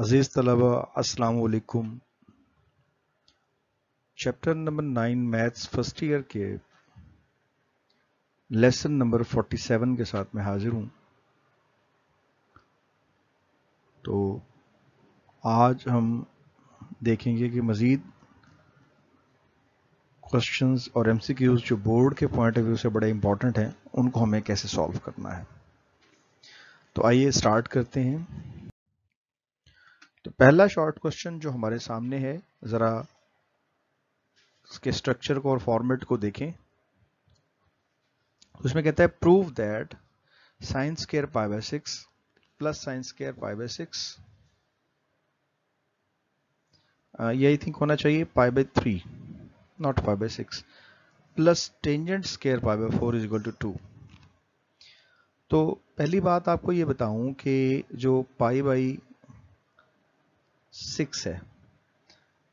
अज़ीज़ तलबा अस्सलाम chapter number nine maths first year के लेसन नंबर फोर्टी सेवन के साथ मैं हाजिर हूँ तो आज हम देखेंगे कि मज़ीद क्वेश्चंस और एमसीक्यूज जो बोर्ड के पॉइंट ऑफ व्यू से बड़े इंपॉर्टेंट हैं उनको हमें कैसे सॉल्व करना है तो आइए स्टार्ट करते हैं तो पहला शॉर्ट क्वेश्चन जो हमारे सामने है ज़रा इसके स्ट्रक्चर को और फॉर्मेट को देखें उसमें कहता है prove that sine square five by six plus sine square five by six ये आई थिंक होना चाहिए pi by three not pi by six plus tangent square five by four is equal to two तो पहली बात आपको ये बताऊं कि जो पाई बाई सिक्स है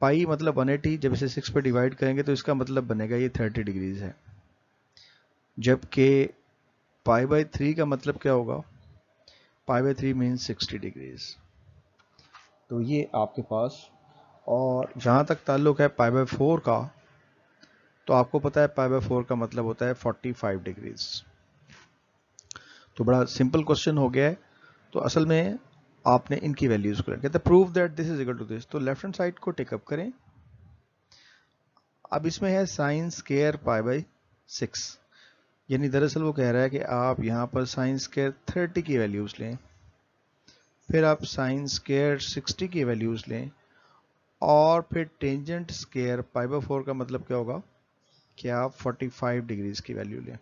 पाई मतलब 180 जब इसे सिक्स पर डिवाइड करेंगे तो इसका मतलब बनेगा ये 30 डिग्रीज है जबकि पाई बाई थ्री का मतलब क्या होगा pi by three means 60 degrees तो ये आपके पास और जहाँ तक ताल्लुक है पाई बाई फोर का तो आपको पता है पाई बाई फोर का मतलब होता है 45 डिग्रीज तो बड़ा सिंपल क्वेश्चन हो गया है तो असल में आपने इनकी वैल्यूज को कहते हैं prove that this is equal to this तो लेफ्ट हैंड साइड को टेकअप करें अब इसमें है sine square pi by six यानी दरअसल वो कह रहा है कि आप यहाँ पर साइन स्केयर थर्टी की वैल्यूज लें फिर आप साइन स्केयर सिक्सटी की वैल्यूज लें और फिर tangent square pi by four का मतलब क्या होगा कि आप फोर्टी फाइव डिग्रीज की वैल्यू लें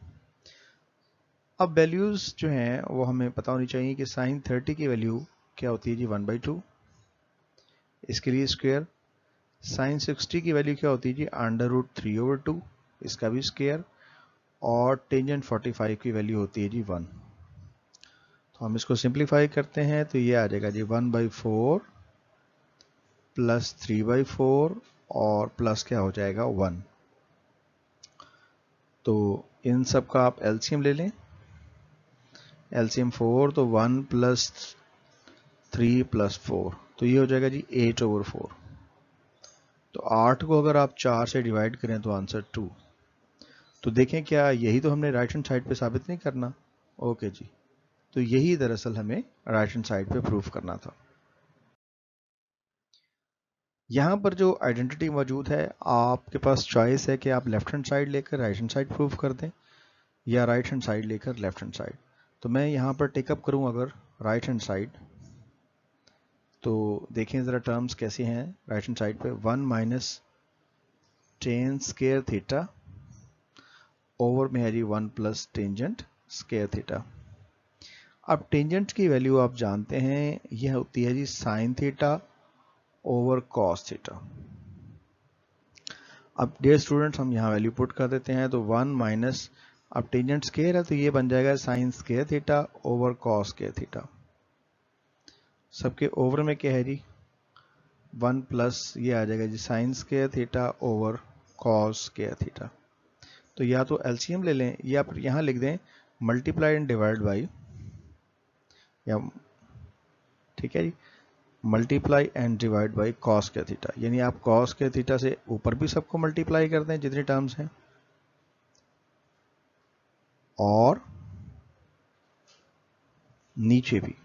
अब वैल्यूज़ जो हैं वो हमें पता होनी चाहिए कि साइन थर्टी की वैल्यू क्या होती है जी वन बाई टू इसके लिए स्क्वेयर साइन सिक्सटी की वैल्यू क्या होती है जी under root three over two इसका भी स्क्वेयर और टेंजेंट फोर्टी फाइव की वैल्यू होती है जी वन तो हम इसको सिंप्लीफाई करते हैं तो ये आ जाएगा जी one by four plus three by four और प्लस क्या हो जाएगा वन तो इन सब का आप एलसीएम ले लें एलसीएम फोर तो one plus three plus four तो ये हो जाएगा जी एट ओवर फोर तो आठ को अगर आप चार से डिवाइड करें तो आंसर टू तो देखें क्या यही तो हमने राइट हैंड साइड पे साबित नहीं करना ओके जी तो यही दरअसल हमें राइट हैंड साइड पे प्रूफ करना था यहां पर जो आइडेंटिटी मौजूद है आपके पास चॉइस है कि आप लेफ्ट हैंड साइड लेकर राइट हैंड साइड प्रूफ कर दें या राइट हैंड साइड लेकर लेफ्ट हैंड साइड तो मैं यहाँ पर टेकअप करूं अगर राइट हैंड साइड तो देखें ज़रा टर्म्स कैसे हैं राइट हैंड साइड पे one minus tan square theta over में है जी one plus tangent square theta अब टेंजेंट की वैल्यू आप जानते हैं यह होती है जी sine theta over cos theta अब डेयर स्टूडेंट्स हम यहाँ वैल्यू पुट कर देते हैं तो वन माइनस अब टेंजेंट स्केयर है तो ये बन जाएगा sine square theta over cos square theta सबके ओवर में क्या है जी वन प्लस ये आ जाएगा जी साइंस के थीटा ओवर कॉस के थीटा तो या तो एलसीएम ले लें या फिर यहां लिख दें मल्टीप्लाई एंड डिवाइड बाई या ठीक है जी multiply and divide by cos के थीटा यानी आप कॉस के थीटा से ऊपर भी सबको मल्टीप्लाई कर दें जितने टर्म्स हैं और नीचे भी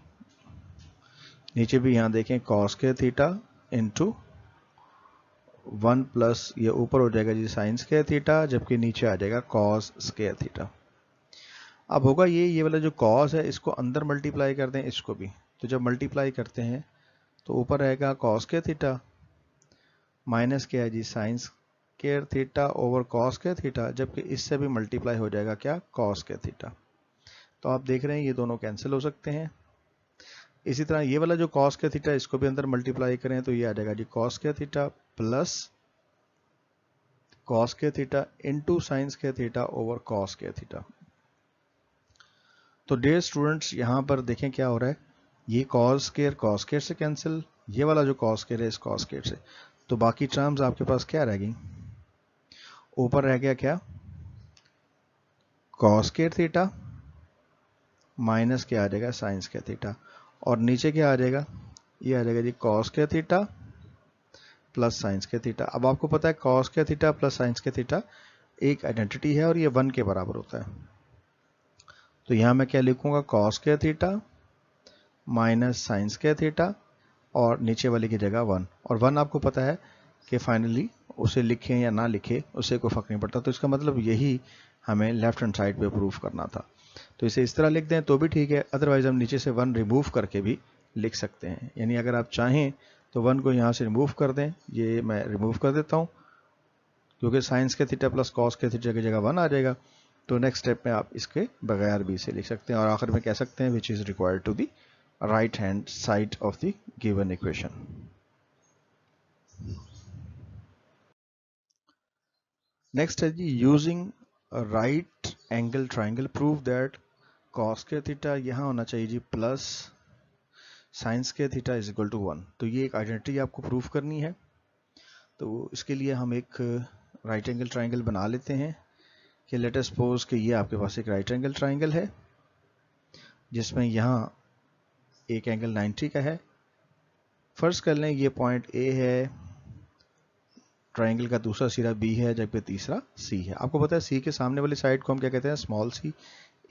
नीचे भी यहां देखें कॉस के थीटा इंटू वन प्लस ये ऊपर हो जाएगा जी साइंस के थीटा जबकि नीचे आ जाएगा कॉस स्केयर थीटा अब होगा ये ये वाला जो कॉस है इसको अंदर मल्टीप्लाई कर दें इसको भी तो जब मल्टीप्लाई करते हैं तो ऊपर रहेगा कॉस के थीटा माइनस क्या है जी sine square theta over cos के थीटा जबकि इससे भी मल्टीप्लाई हो जाएगा क्या कॉस के थीटा तो आप देख रहे हैं ये दोनों कैंसिल हो सकते हैं इसी तरह ये वाला जो कॉस के थीटा इसको भी अंदर मल्टीप्लाई करें तो ये आ जाएगा जी कॉस के थीटा प्लस कॉस के थीटा इंटू साइंस के थीटा ओवर कॉस के थीटा तो डे स्टूडेंट्स यहां पर देखें क्या हो रहा है ये कॉस केयर कॉस केयर से कैंसिल ये वाला जो कॉस केयर है इस कॉस केयर से तो बाकी टर्म्स आपके पास क्या रह गई ऊपर रह गया क्या कॉस केयर थीटा माइनस क्या आ जाएगा साइंस के थीटा और नीचे क्या आ जाएगा ये आ जाएगा जी कॉस के थीटा प्लस साइंस के थीटा अब आपको पता है कॉस के थीटा प्लस साइंस के थीटा एक आइडेंटिटी है और ये वन के बराबर होता है तो यहाँ मैं क्या लिखूंगा कॉस के थीटा माइनस साइंस के थीटा और नीचे वाले की जगह वन और वन आपको पता है कि फाइनली उसे लिखें या ना लिखें उसे कोई फर्क नहीं पड़ता तो इसका मतलब यही हमें लेफ्ट हैंड साइड पे प्रूफ करना था तो इसे इस तरह लिख दें तो भी ठीक है अदरवाइज हम नीचे से वन रिमूव करके भी लिख सकते हैं यानी अगर आप चाहें तो वन को यहाँ से रिमूव कर दें ये मैं रिमूव कर देता हूँ क्योंकि साइंस के थीटा प्लस कॉस के थीटा की जगह वन आ जाएगा तो नेक्स्ट स्टेप में आप इसके बगैर भी इसे लिख सकते हैं और आखिर में कह सकते हैं which is required to the hand side of the given equation next है जी using right angle triangle prove that cos के थीटा यहाँ होना चाहिए जी प्लस साइंस के theta is equal to one तो ये एक आइडेंटिटी आपको प्रूफ करनी है तो इसके लिए हम एक राइट एंगल ट्राइंगल बना लेते हैं कि लेट अस सपोज कि ये आपके पास एक राइट एंगल ट्राइंगल है जिसमें यहाँ एक एंगल 90 का है फर्स्ट कर लें ये पॉइंट ए है ट्राइंगल का दूसरा सिरा बी है जबकि तीसरा सी है आपको पता है सी के सामने वाली साइड को हम क्या कहते हैं स्मॉल सी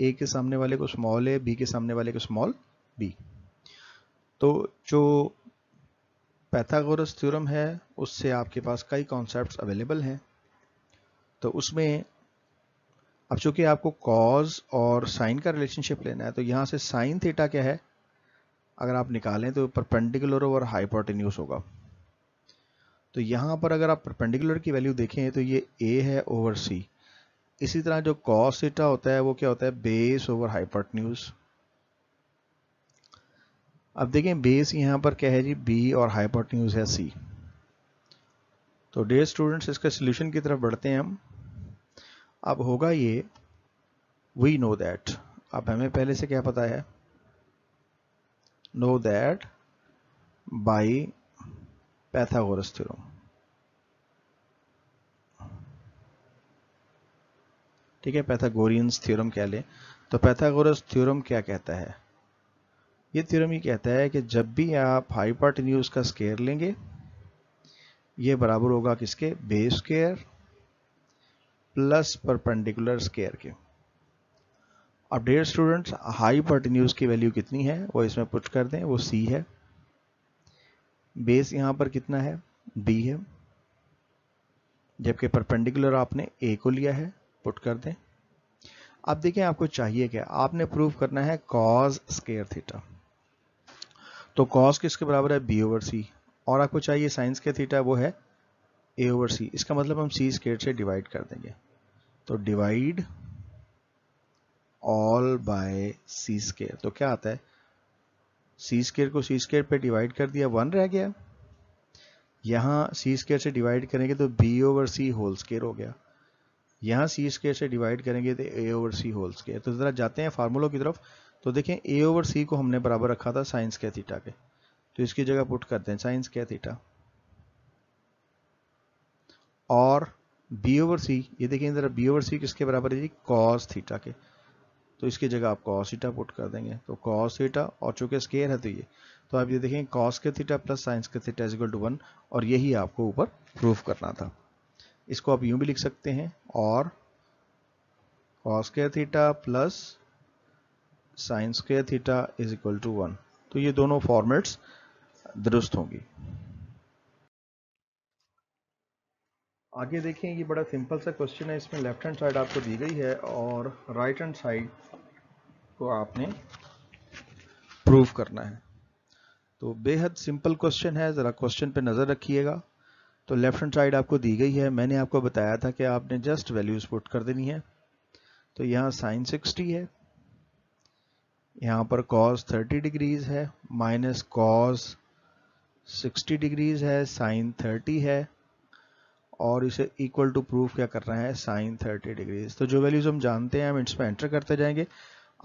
ए के सामने वाले को स्मॉल ए बी के सामने वाले को स्मॉल बी तो जो पैथागोरस थ्योरम है उससे आपके पास कई कॉन्सेप्ट्स अवेलेबल हैं तो उसमें अब चूंकि आपको कॉज और साइन का रिलेशनशिप लेना है तो यहाँ से साइन थीटा क्या है अगर आप निकालें तो परपेंडिकुलर और हाइपोटेन्यूस होगा तो यहाँ पर अगर आप परपेंडिकुलर की वैल्यू देखें तो ये ए है ओवर सी इसी तरह जो कॉस थीटा होता है वो क्या होता है बेस ओवर हाइपरटन्यूज अब देखें बेस यहाँ पर क्या है जी बी और हाइपरटन्यूज है सी तो डे स्टूडेंट्स इसके सोल्यूशन की तरफ बढ़ते हैं हम अब होगा ये वी नो दैट अब हमें पहले से क्या पता है know that by Pythagoras theorem. ठीक है पैथागोरियंस थ्योरम कह ले तो पैथागोरस थ्योरम क्या कहता है ये थ्योरम ये कहता है कि जब भी आप हाइपाटन्यूज का स्केयर लेंगे ये बराबर होगा किसके base square plus perpendicular square के अब डेयर स्टूडेंट्स पर्टिन्यूज की वैल्यू कितनी है वो इसमें पुट कर दें वो सी है बेस यहां पर कितना है बी है जबकि परपेंडिकुलर आपने ए को लिया है पुट कर दें अब देखिए आपको चाहिए क्या आपने प्रूव करना है कॉज स्केयर थीटा तो कॉज किसके बराबर है बी ओवर सी और आपको चाहिए साइंस के थीटा वो है ए ओवर सी इसका मतलब हम सी स्केयर से डिवाइड कर देंगे तो divide all by C square तो क्या आता है सी स्केयर को सी स्केयर पे डिवाइड कर दिया वन रह गया यहाँ सी स्केयर से डिवाइड करेंगे तो B over C whole square हो गया यहाँ सी स्केयर से डिवाइड करेंगे तो A over C whole square तो ज़रा जाते हैं फार्मूलों की तरफ तो देखें ए ओवर सी को हमने बराबर रखा था साइंस के थीटा के तो इसकी जगह पुट करते हैं साइंस के थीटा और बी ओवर सी ये देखें ज़रा बी ओवर सी किसके बराबर है जी कॉस थीटा के तो इसकी जगह आप कॉस पुट कर देंगे तो कॉस और चूंकि स्केयर है तो ये तो आप ये देखेंगे कॉस के थीटा प्लस साइंस के थीटा इजगल टू वन और यही आपको ऊपर प्रूफ करना था इसको आप यूं भी लिख सकते हैं और कॉस के थीटा प्लस साइंस के theta is equal to one तो ये दोनों फॉर्मेट्स दुरुस्त होंगी आगे देखें ये बड़ा सिंपल सा क्वेश्चन है इसमें लेफ्ट हैंड साइड आपको दी गई है और राइट हैंड साइड को आपने प्रूव करना है तो बेहद सिंपल क्वेश्चन है ज़रा क्वेश्चन पे नज़र रखिएगा तो लेफ्ट हैंड साइड आपको दी गई है मैंने आपको बताया था कि आपने जस्ट वैल्यूज़ पुट कर देनी है तो यहाँ साइन सिक्सटी है यहाँ पर कॉस थर्टी डिग्रीज़ है माइनस कॉस सिक्सटी डिग्रीज़ है साइन थर्टी है और इसे इक्वल टू प्रूफ क्या कर रहे हैं साइन 30 डिग्रीज तो जो वैल्यूज हम जानते हैं हम में एंटर करते जाएंगे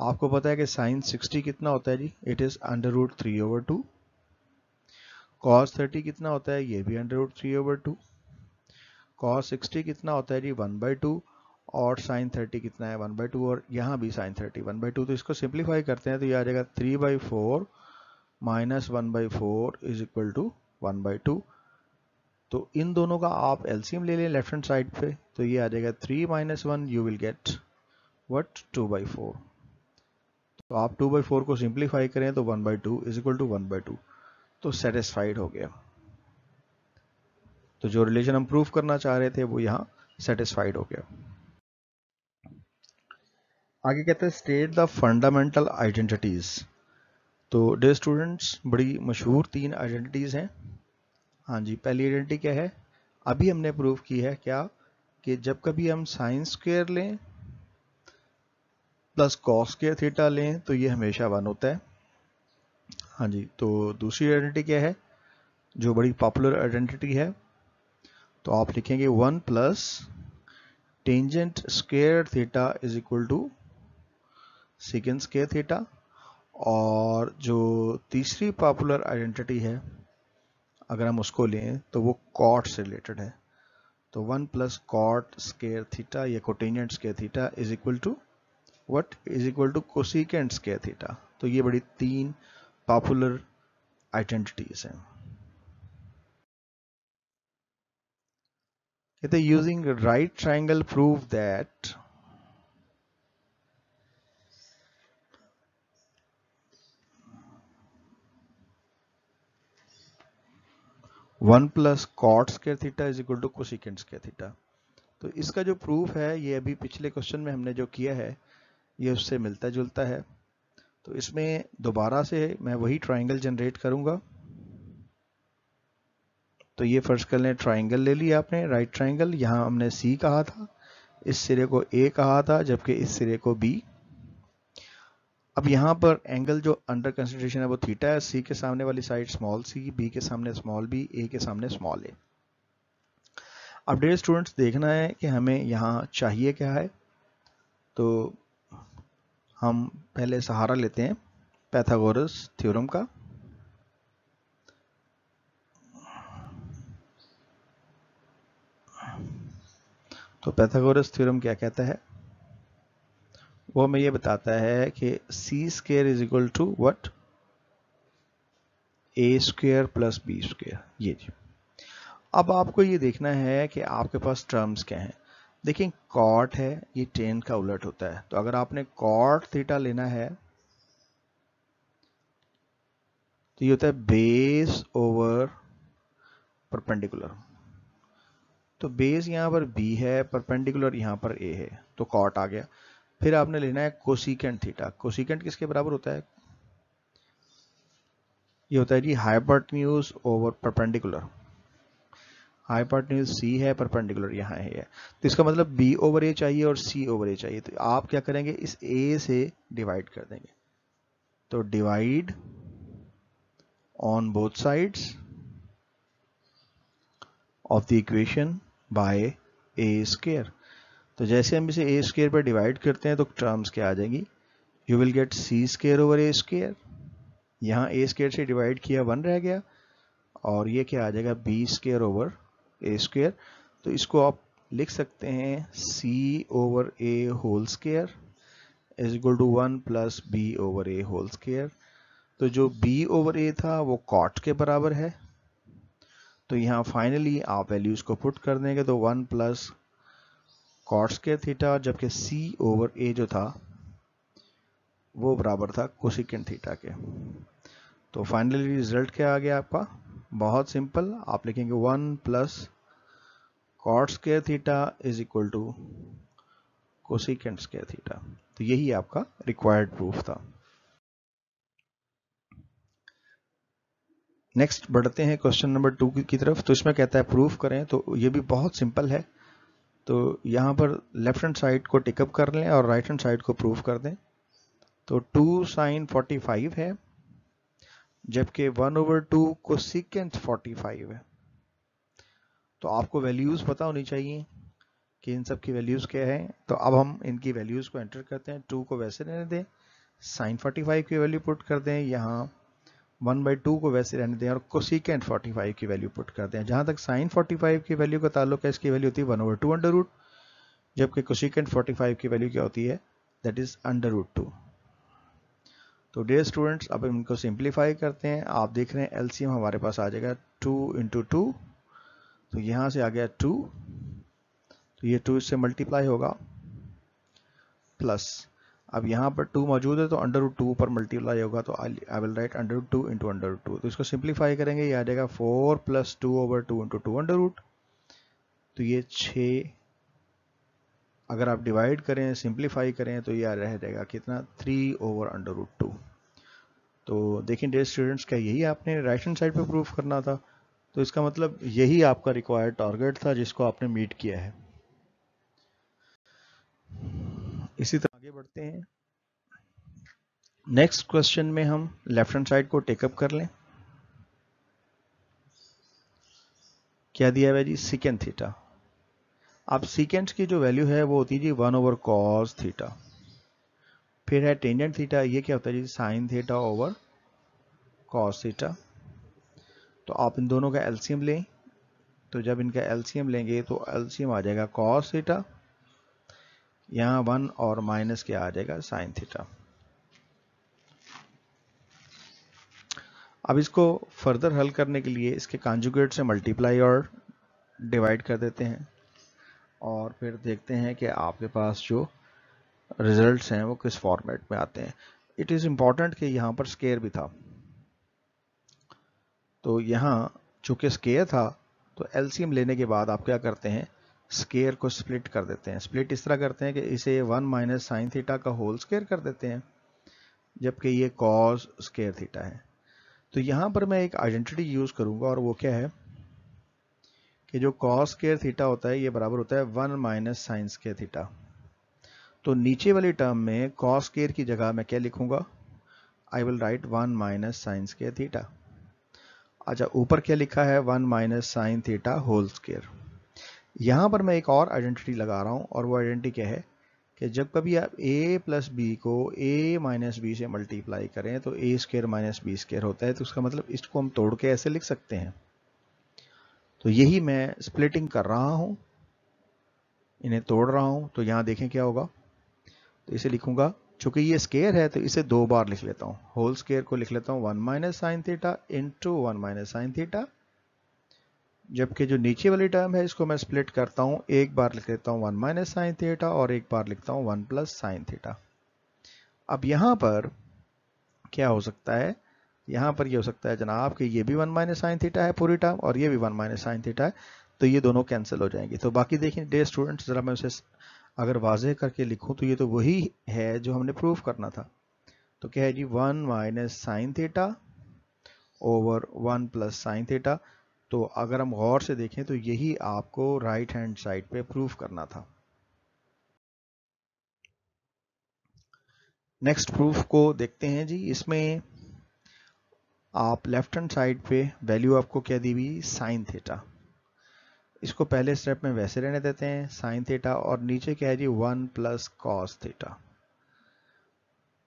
आपको पता है कि साइन 60 कितना होता है जी it is under root three over two cos thirty कितना होता है ये भी under root three over two cos sixty कितना होता है जी वन बाई टू और साइन थर्टी कितना है वन बाई टू और यहाँ भी sine thirty one by two तो इसको सिंप्लीफाई करते हैं तो ये आ जाएगा three by four minus one by four is equal to one by two तो इन दोनों का आप एलसीएम ले लें लेफ्ट हैंड साइड पे तो ये आ जाएगा three minus one you will get what two by four तो आप टू बाई फोर को सिंप्लीफाई करें तो one by two is equal to one by two तो सेटिस्फाइड हो गया तो जो रिलेशन हम प्रूव करना चाह रहे थे वो यहाँ सेटिस्फाइड हो गया आगे कहते हैं स्टेट द फंडामेंटल आइडेंटिटीज तो डे स्टूडेंट्स बड़ी मशहूर तीन आइडेंटिटीज हैं हाँ जी पहली आइडेंटिटी क्या है अभी हमने प्रूव की है क्या कि जब कभी हम साइन स्क्वेयर लें प्लस कॉस स्क्र थीटा लें तो ये हमेशा वन होता है हाँ जी तो दूसरी आइडेंटिटी क्या है जो बड़ी पॉपुलर आइडेंटिटी है तो आप लिखेंगे one plus tangent square theta is equal to secant square theta और जो तीसरी पॉपुलर आइडेंटिटी है अगर हम उसको लें तो वो कॉट से रिलेटेड है तो one plus cot square theta या cotangent square theta is equal to what is equal to cosecant square theta तो ये बड़ी तीन पॉपुलर आइडेंटिटीज हैं कहते using right triangle prove that one plus cot square theta is equal to cosecant square theta तो इसका जो proof है ये अभी पिछले क्वेश्चन में हमने जो किया है ये उससे मिलता जुलता है तो इसमें दोबारा से मैं वही ट्राइंगल जनरेट करूंगा तो ये फर्स्ट कर लें ट्राइंगल ले लिया आपने राइट ट्राइंगल यहाँ हमने सी कहा था इस सिरे को ए कहा था जबकि इस सिरे को बी अब यहाँ पर एंगल जो अंडर कंसिडरेशन है वो थीटा है सी के सामने वाली साइड स्मॉल सी बी के सामने स्मॉल बी ए के सामने स्मॉल ए अब डेयर स्टूडेंट्स देखना है कि हमें यहाँ चाहिए क्या है तो हम पहले सहारा लेते हैं पैथागोरस थ्योरम का तो पैथागोरस थ्योरम क्या कहता है वो हमें ये बताता है कि C square is equal to what A square plus B square ये जी अब आपको ये देखना है कि आपके पास टर्म्स क्या हैं देखिए कॉट है ये टेन का उलट होता है तो अगर आपने कॉट थीटा लेना है तो ये होता है बेस ओवर परपेंडिकुलर तो बेस यहां पर बी है परपेंडिकुलर यहां पर ए है तो कॉट आ गया फिर आपने लेना है कोसिकेंट थीटा कोसिकेंट किसके बराबर होता है ये होता है जी हाइपरटन्यूज ओवर परपेंडिकुलर हाइपरटन्यूज सी है परपेंडिकुलर यहाँ है तो इसका मतलब बी ओवर ए चाहिए और सी ओवर ए चाहिए तो आप क्या करेंगे इस ए से डिवाइड कर देंगे तो divide on both sides of the equation by A square तो जैसे हम इसे ए स्केयर पर डिवाइड करते हैं तो टर्म्स क्या आ जाएगी you will get C square over A square यहाँ ए स्केयर से डिवाइड किया वन रह गया और ये क्या आ जाएगा B square over A square तो इसको आप लिख सकते हैं C over A whole square is equal to one plus B over A whole square तो जो बी ओवर ए था वो कॉट के बराबर है तो यहाँ फाइनली आप वैल्यूज़ को पुट कर देंगे तो one plus cot square theta जबकि सी ओवर ए जो था वो बराबर था कोसिकेंड थीटा के तो फाइनली रिजल्ट क्या आ गया आपका बहुत सिंपल आप लिखेंगे one plus cot square theta is equal to cosecant square theta तो यही आपका रिक्वायर्ड प्रूफ था नेक्स्ट बढ़ते हैं क्वेश्चन नंबर टू की तरफ तो इसमें कहता है प्रूफ करें तो ये भी बहुत सिंपल है तो यहाँ पर लेफ्ट हैंड साइड को टिकअप कर लें और राइट हैंड साइड को प्रूव कर दें तो टू साइन फोर्टी फाइव है जबकि वन ओवर टू को सिकेंस फोर्टी फाइव है तो आपको वैल्यूज़ पता होनी चाहिए कि इन सब की वैल्यूज़ क्या है तो अब हम इनकी वैल्यूज़ को एंटर करते हैं टू को वैसे रहने दें साइन फोर्टी फाइव की वैल्यू पुट कर दें यहाँ वन बाई टू को वैसे रहने दें और कोसिकेंट फोर्टी फाइव की वैल्यू पुट कर दें जहां तक साइन फोर्टी फाइव की वैल्यू का ताल्लुक है इसकी वैल्यू होती है one over two under root जबकि कोसिकेंट फोर्टी फाइव की वैल्यू क्या होती है that is under root two तो डेयर स्टूडेंट्स अब इनको सिंप्लीफाई करते हैं आप देख रहे हैं एलसीएम हमारे पास आ जाएगा टू इंटू टू तो यहां से आ गया टू तो ये टू इससे मल्टीप्लाई होगा प्लस अब यहाँ पर टू मौजूद है तो अंडर रूट टू पर मल्टीप्लाई होगा तो I will write under root two into under root two तो इसको सिंप्लीफाई करेंगे ये आ जाएगा four plus two over two into two under root तो ये छः अगर आप डिवाइड करें सिंप्लीफाई करें तो ये रह जाएगा कितना three over under root two तो देखिए डेयर स्टूडेंट्स क्या यही आपने राइट हैंड साइड पर प्रूव करना था तो इसका मतलब यही आपका रिक्वायर्ड टारगेट था जिसको आपने मीट किया है इसी तरह आगे बढ़ते हैं नेक्स्ट क्वेश्चन में हम लेफ्ट हैंड साइड को टेकअप कर लें क्या दिया है जी सिकेंड थीटा अब सिकेंड की जो वैल्यू है वो होती है जी वन ओवर कॉस थीटा फिर है टेंजेंट थीटा ये क्या होता है जी sine theta over cos theta तो आप इन दोनों का एलसीएम लें तो जब इनका एलसीएम लेंगे तो एलसीएम आ जाएगा कॉस थीटा यहां वन और माइनस क्या आ जाएगा साइन थीटा अब इसको फर्दर हल करने के लिए इसके कॉन्जुगेट से मल्टीप्लाई और डिवाइड कर देते हैं और फिर देखते हैं कि आपके पास जो रिजल्ट्स हैं वो किस फॉर्मेट में आते हैं इट इज़ इंपॉर्टेंट कि यहां पर स्केयर भी था तो यहां चूंकि स्केयर था तो एलसीएम लेने के बाद आप क्या करते हैं स्केयर को स्प्लिट कर देते हैं स्प्लिट इस तरह करते हैं कि इसे वन माइनस साइन थीटा का होल स्केयर कर देते हैं जबकि ये कॉस स्केयर थीटा है तो यहाँ पर मैं एक आइडेंटिटी यूज़ करूँगा और वो क्या है कि जो कॉस स्केयर थीटा होता है ये बराबर होता है one minus sine square theta तो नीचे वाली टर्म में कॉज स्केयर की जगह मैं क्या लिखूंगा I will write one minus sine square theta अच्छा ऊपर क्या लिखा है one minus sine theta whole square यहाँ पर मैं एक और आइडेंटिटी लगा रहा हूँ और वो आइडेंटिटी क्या है कि जब कभी आप a प्लस बी को a माइनस बी से मल्टीप्लाई करें तो A square minus B square होता है तो उसका मतलब इसको हम तोड़ के ऐसे लिख सकते हैं तो यही मैं स्प्लिटिंग कर रहा हूँ इन्हें तोड़ रहा हूँ तो यहाँ देखें क्या होगा तो इसे लिखूंगा चूंकि ये स्केयर है तो इसे दो बार लिख लेता हूँ होल स्केयर को लिख लेता हूँ one minus sine theta into one minus sine theta जबकि जो नीचे वाली टर्म है इसको मैं स्प्लिट करता हूँ एक बार लिख देता हूँ वन माइनस साइन थीटा और एक बार लिखता हूँ वन प्लस साइन थीटा अब यहाँ पर क्या हो सकता है यहाँ पर ये यह हो सकता है जनाब कि ये भी वन माइनस साइन थीटा है पूरी टर्म और ये भी वन माइनस साइन थीटा है तो ये दोनों कैंसिल हो जाएंगे तो बाकी देखिए डे स्टूडेंट्स ज़रा मैं उसे अगर वाजह करके लिखूँ तो ये तो वही है जो हमने प्रूव करना था तो क्या है जी one minus sine theta over one plus sine theta तो अगर हम गौर से देखें तो यही आपको राइट हैंड साइड पे प्रूफ करना था नेक्स्ट प्रूफ को देखते हैं जी इसमें आप लेफ्ट हैंड साइड पे वैल्यू आपको क्या दी हुई साइन थीटा इसको पहले स्टेप में वैसे रहने देते हैं साइन थेटा और नीचे क्या है जी one plus cos theta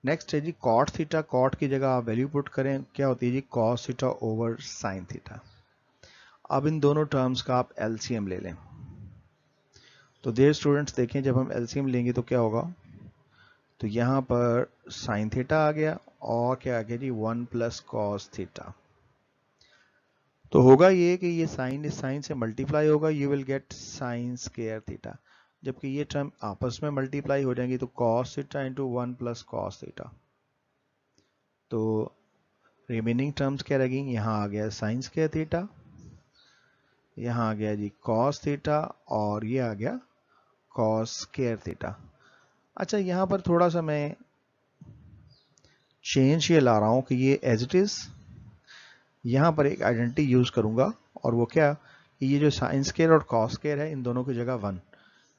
next है जी कॉट थीटा कॉट की जगह आप वैल्यू पुट करें क्या होती है जी cos theta over sine theta अब इन दोनों टर्म्स का आप एलसीएम ले लें तो देर स्टूडेंट्स देखें जब हम एलसीएम लेंगे तो क्या होगा तो यहां पर साइन थीटा आ गया और क्या आ गया जी वन प्लस कॉस थीटा तो होगा ये कि ये साइन इस साइन से मल्टीप्लाई होगा you will get sine square theta जबकि ये टर्म आपस में मल्टीप्लाई हो जाएंगे तो cos theta into one plus cos theta तो रिमेनिंग टर्म्स क्या लगेंगी यहां आ गया साइन स्केयर थीटा यहाँ आ गया जी कॉस थीटा और ये आ गया कॉस स्केयर थीटा अच्छा यहाँ पर थोड़ा सा मैं चेंज ये ला रहा हूँ कि ये एज इट इज़ यहाँ पर एक आइडेंटिटी यूज़ करूँगा और वो क्या ये जो साइंस केयर और कॉस केयर है इन दोनों की जगह वन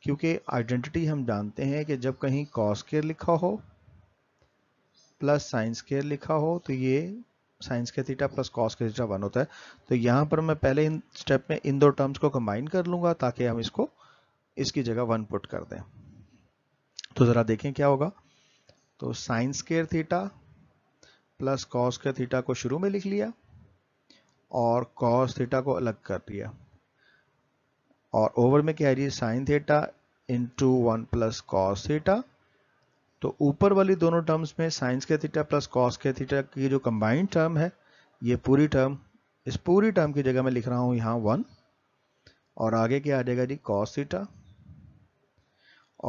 क्योंकि आइडेंटिटी हम जानते हैं कि जब कहीं कॉस केयर लिखा हो प्लस साइंस केयर लिखा हो तो ये साइंस के थीटा प्लस कॉस के थीटा वन होता है तो यहाँ पर मैं पहले इन स्टेप में इन दो टर्म्स को कंबाइन कर लूंगा ताकि हम इसको इसकी जगह वन पुट कर दें तो ज़रा देखें क्या होगा तो sine square theta plus cos के थीटा को शुरू में लिख लिया और कॉस थीटा को अलग कर दिया और ओवर में क्या है sine theta into one plus cos theta तो ऊपर वाली दोनों टर्म्स में साइंस के थीटा प्लस कॉस के थीटा की जो कंबाइंड टर्म है ये पूरी टर्म इस पूरी टर्म की जगह मैं लिख रहा हूँ यहाँ वन और आगे क्या आ जाएगा जी कॉस थीटा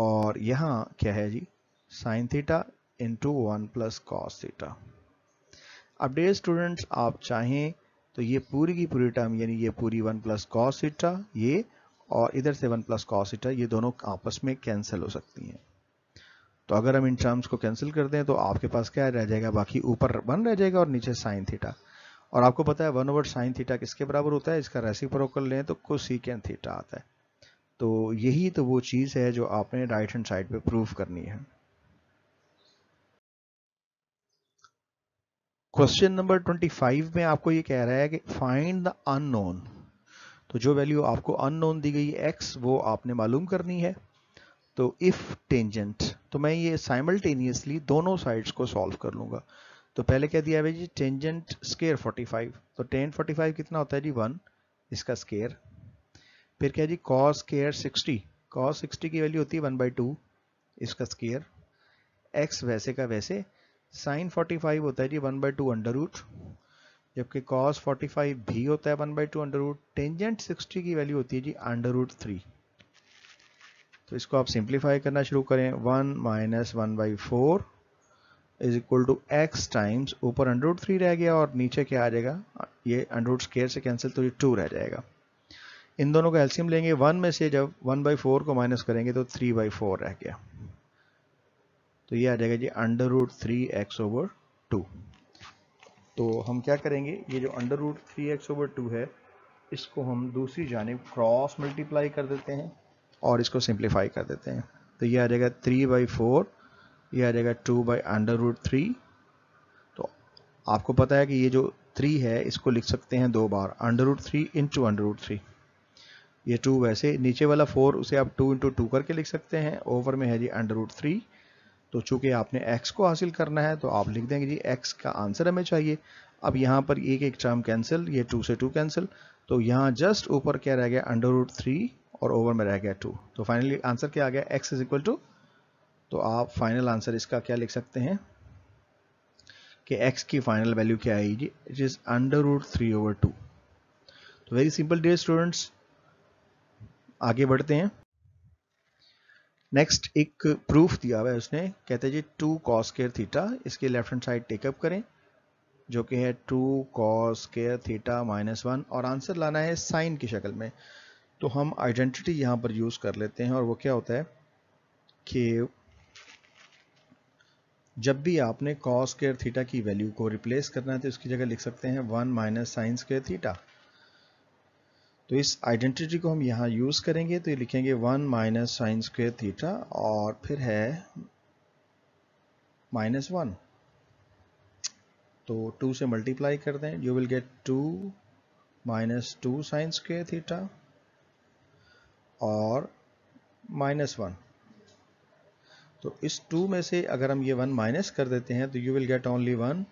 और यहाँ क्या है जी sine theta into one plus cos theta अब डे स्टूडेंट्स आप चाहें तो ये पूरी की पूरी टर्म यानी ये पूरी वन प्लस कॉस थीटा ये और इधर से वन प्लस कॉस थीटा ये दोनों आपस में कैंसिल हो सकती हैं तो अगर हम इन टर्म्स को कैंसिल कर दें तो आपके पास क्या रह जाएगा बाकी ऊपर वन रह जाएगा और नीचे साइन थीटा और आपको पता है वन ओवर साइन थीटा किसके बराबर होता है इसका प्रोकल लें तो कोसिकेन थीटा आता है तो यही तो वो चीज़ है जो आपने राइट हैंड साइड पे प्रूव करनी है क्वेश्चन नंबर 25 में आपको ये कह रहा है कि फाइंड द अननोन तो जो वैल्यू आपको अननोन दी गई एक्स वो आपने मालूम करनी है तो इफ टेंजेंट तो मैं ये साइमल्टेनियसली दोनों साइड्स को सॉल्व कर लूंगा तो पहले क्या दिया भाई जी टेंजेंट स्केयर 45 तो टेन 45 कितना होता है जी वन इसका स्केयर फिर क्या जी कॉस स्केयर 60 कॉस 60 की वैल्यू होती है वन बाई टू इसका स्केयर एक्स वैसे का वैसे साइन 45 होता है जी one by two under root जबकि कॉस 45 भी होता है one by two under root tangent sixty की वैल्यू होती है जी अंडर रूट थ्री तो इसको आप सिंप्लीफाई करना शुरू करें one minus one by four is equal to X times ऊपर अंडरूट थ्री रह गया और नीचे क्या आ जाएगा ये अंडरूट स्केयर से कैंसिल तो ये टू रह जाएगा इन दोनों का एल्सियम लेंगे वन में से जब वन बाई फोर को माइनस करेंगे तो थ्री बाई फोर रह गया तो ये आ जाएगा जी under root three X over two तो हम क्या करेंगे ये जो under root three X over two है इसको हम दूसरी जानब क्रॉस मल्टीप्लाई कर देते हैं और इसको सिंप्लीफाई कर देते हैं तो ये आ जाएगा थ्री बाई फोर ये आ जाएगा two by under root three तो आपको पता है कि ये जो थ्री है इसको लिख सकते हैं दो बार under root three into under root three ये टू वैसे नीचे वाला फोर उसे आप टू इंटू टू करके लिख सकते हैं ओवर में है जी अंडर रूट थ्री तो चूंकि आपने एक्स को हासिल करना है तो आप लिख देंगे जी एक्स का आंसर हमें चाहिए अब यहाँ पर एक एक टर्म कैंसिल ये टू से टू कैंसिल तो यहाँ जस्ट ऊपर क्या रह गया अंडर रूट थ्री और ओवर में रह गया टू तो फाइनली आंसर क्या आ गया एक्स इज इक्वल टू तो आप फाइनल आंसर इसका क्या लिख सकते हैं कि एक्स की फाइनल वैल्यू क्या आएगी it is under root three over two तो वेरी सिंपल डे स्टूडेंट्स आगे बढ़ते हैं नेक्स्ट एक प्रूफ दिया हुआ है उसने कहते हैं जी टू कॉस केयर थीटा इसके लेफ्ट हैंड साइड टेकअप करें जो कि है two cos square theta minus one और आंसर लाना है साइन की शक्ल में तो हम आइडेंटिटी यहां पर यूज़ कर लेते हैं और वो क्या होता है कि जब भी आपने कॉस केयर थीटा की वैल्यू को रिप्लेस करना है तो इसकी जगह लिख सकते हैं one minus sine square theta तो इस आइडेंटिटी को हम यहाँ यूज़ करेंगे तो ये लिखेंगे one minus sine square theta और फिर है माइनस वन तो टू से मल्टीप्लाई कर दें you will get two minus two sine square theta और माइनस वन तो इस टू में से अगर हम ये वन माइनस कर देते हैं तो you will get only one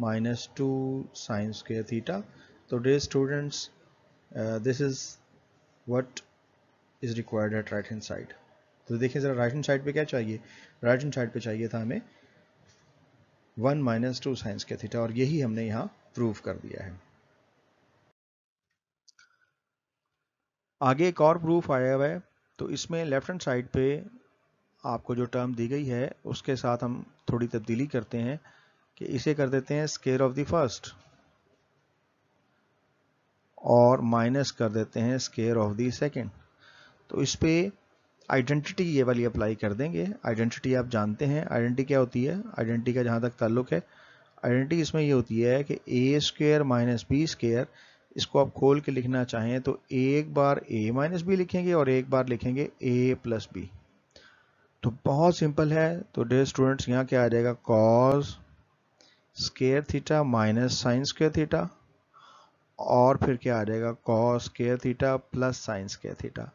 minus two sine के थीटा तो dear students this is what is required at right hand side तो देखिए ज़रा राइट हैंड साइड पे क्या चाहिए राइट हैंड साइड पे चाहिए था हमें वन माइनस टू साइंस के थीटा और यही हमने यहाँ प्रूव कर दिया है आगे एक और प्रूफ आया हुआ है तो इसमें लेफ्ट हैंड साइड पे आपको जो टर्म दी गई है उसके साथ हम थोड़ी तब्दीली करते हैं कि इसे कर देते हैं स्केयर ऑफ द फर्स्ट और माइनस कर देते हैं स्केयर ऑफ द सेकंड तो इस पर आइडेंटिटी ये वाली अप्लाई कर देंगे आइडेंटिटी आप जानते हैं आइडेंटिटी क्या होती है आइडेंटिटी का जहाँ तक ताल्लुक है आइडेंटिटी इसमें ये होती है कि A square minus B square इसको आप खोल के लिखना चाहें तो एक बार a माइनस बी लिखेंगे और एक बार लिखेंगे a प्लस बी तो बहुत सिंपल है तो डे स्टूडेंट्स यहाँ क्या आ जाएगा cos square theta minus sine square theta और फिर क्या आ जाएगा cos square theta plus sine square theta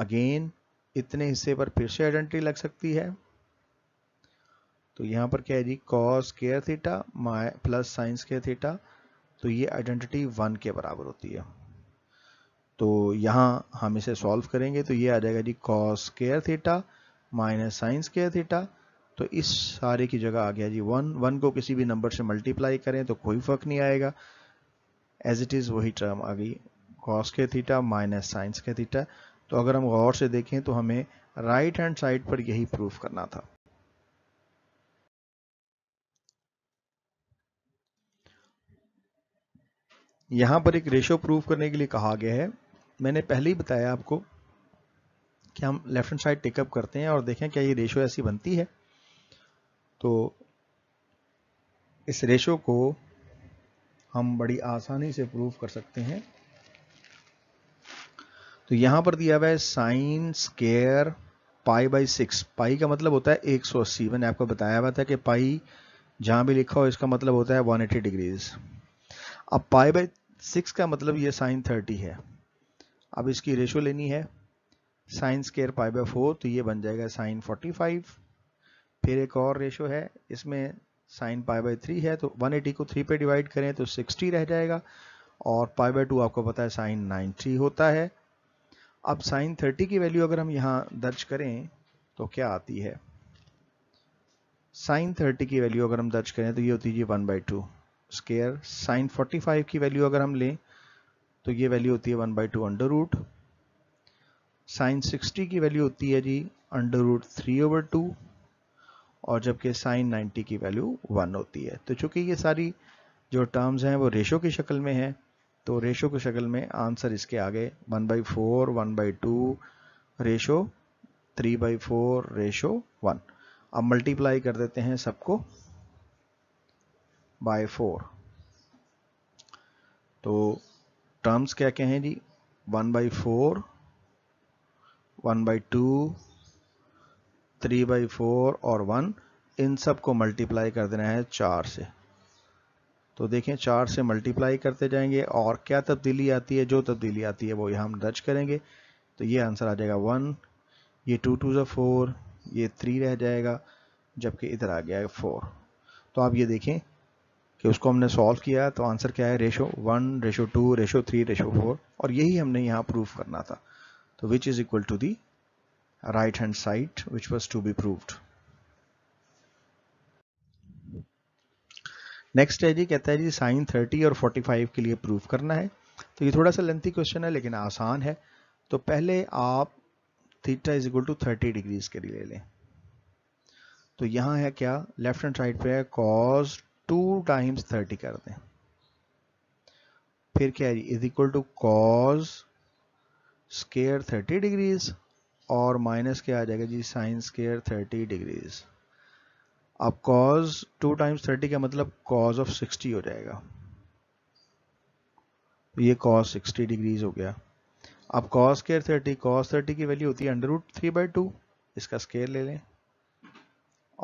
again इतने हिस्से पर फिर से आइडेंटिटी लग सकती है तो यहाँ पर क्या है जी cos square theta plus sine square theta तो ये आइडेंटिटी वन के बराबर होती है तो यहाँ हम इसे सॉल्व करेंगे तो ये आ जाएगा जी cos square theta minus sine square theta तो इस सारे की जगह आ गया जी वन वन को किसी भी नंबर से मल्टीप्लाई करें तो कोई फर्क नहीं आएगा एज इट इज़ वही टर्म आ गई कॉस के थीटा माइनस साइंस के थीटा तो अगर हम गौर से देखें तो हमें राइट हैंड साइड पर यही प्रूफ करना था यहाँ पर एक रेशो प्रूव करने के लिए कहा गया है मैंने पहले ही बताया आपको कि हम लेफ्ट हैंड साइड टेकअप करते हैं और देखें क्या ये रेशो ऐसी बनती है तो इस रेशो को हम बड़ी आसानी से प्रूव कर सकते हैं तो यहां पर दिया हुआ है sine square pi by six pi का मतलब होता है 180 मैंने आपको बताया हुआ था कि पाई जहां भी लिखा हो इसका मतलब होता है 180 डिग्रीज़ अब पाई बाई सिक्स का मतलब ये साइन थर्टी है अब इसकी रेशो लेनी है sine square pi by four तो ये बन जाएगा साइन फोर्टी फाइव फिर एक और रेशो है इसमें साइन पाई बाई थ्री है तो वन एटी को थ्री पे डिवाइड करें तो सिक्सटी रह जाएगा और पाई बाई टू आपको पता है साइन नाइन थ्री होता है अब साइन थर्टी की वैल्यू अगर हम यहाँ दर्ज करें तो क्या आती है साइन थर्टी की वैल्यू अगर हम दर्ज करें तो ये होती है one by two square sine 45 की वैल्यू अगर हम लें तो ये वैल्यू होती है one by two under root sine sixty की वैल्यू होती है जी under root three over two और जबकि साइन 90 की वैल्यू वन होती है तो चूंकि ये सारी जो टर्म्स हैं वो रेशो की शक्ल में है तो रेशो की शक्ल में आंसर इसके आगे one by four one by two ratio three by four ratio one अब मल्टीप्लाई कर देते हैं सबको बाय फोर तो टर्म्स क्या क्या हैं जी one by four one by two three by four और वन इन सब को मल्टीप्लाई कर देना है चार से तो देखें चार से मल्टीप्लाई करते जाएंगे और क्या तब्दीली आती है जो तब्दीली आती है वो यहाँ हम दर्ज करेंगे तो ये आंसर आ जाएगा वन ये टू टू ज़ा फोर ये थ्री रह जाएगा जबकि इधर आ गया है फोर तो आप ये देखें कि उसको हमने सॉल्व किया तो आंसर क्या है ratio one ratio two ratio three ratio four और यही हमने यहाँ प्रूफ करना था तो which is equal to the right hand side which was to be proved next है जी कहता है जी साइन 30 और 45 के लिए प्रूफ करना है तो ये थोड़ा सा लेंथी क्वेश्चन है लेकिन आसान है तो पहले आप theta is equal to thirty degrees के लिए ले लें तो यहाँ है क्या लेफ्ट हैंड साइड पे है कॉस टू टाइम्स थर्टी कर दें फिर क्या है is equal to cos square thirty degrees और माइनस क्या आ जाएगा जी साइन स्केयर थर्टी डिग्रीज अब कॉज टू टाइम्स थर्टी का मतलब कॉज ऑफ सिक्सटी हो जाएगा ये कॉज सिक्सटी डिग्रीज हो गया अब cos square thirty cos thirty की वैल्यू होती है under root three by two इसका स्केयर ले लें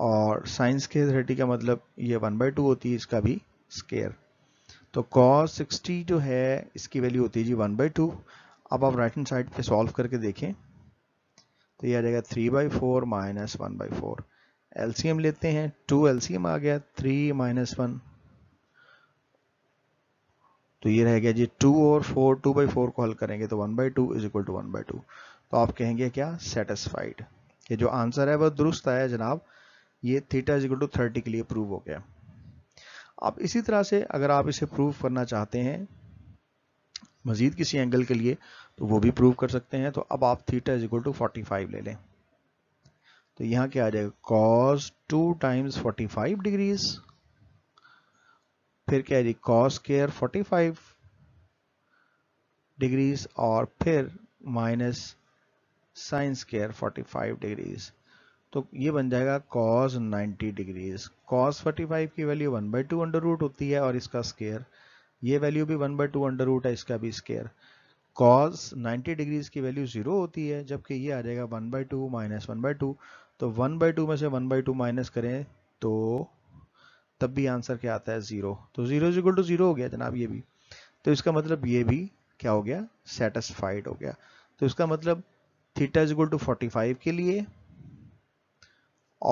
और साइंस के थर्टी का मतलब ये वन बाई टू होती है इसका भी स्केयर तो कॉस सिक्सटी जो है इसकी वैल्यू होती है जी वन बाई टू अब आप राइट हैंड साइड पे सॉल्व करके देखें तो ये आ जाएगा three by four minus one by four LCM लेते हैं टू एलसीएम आ गया थ्री माइनस वन तो ये रह गया जी टू और फोर टू बाई फोर को हल करेंगे तो one by two is equal to one by two तो आप कहेंगे क्या सेटिस्फाइड ये जो आंसर है वह दुरुस्त आया जनाब ये थीटा इज टू थर्टी के लिए प्रूव हो गया अब इसी तरह से अगर आप इसे प्रूव करना चाहते हैं मज़ीद किसी एंगल के लिए तो वो भी प्रूव कर सकते हैं तो अब आप theta is equal to forty five ले लें तो यहाँ क्या आ जाएगा cos two times forty five degrees फिर क्या आ जाएगी cos square forty five degrees और फिर minus sine square forty five degrees तो ये बन जाएगा cos 90 डिग्रीज cos 45 की value one by two under root होती है और इसका स्केयर ये वैल्यू भी one by two under root है इसका भी स्केयर cos 90 डिग्रीज की वैल्यू जीरो होती है जबकि ये आ जाएगा one by two minus one by two तो 1 बाई टू में से 1 बाई टू माइनस करें तो तब भी आंसर क्या आता है जीरो तो zero is equal to zero हो गया जनाब ये भी तो इसका मतलब ये भी क्या हो गया सेटिस्फाइड हो गया तो इसका मतलब theta is equal to forty five के लिए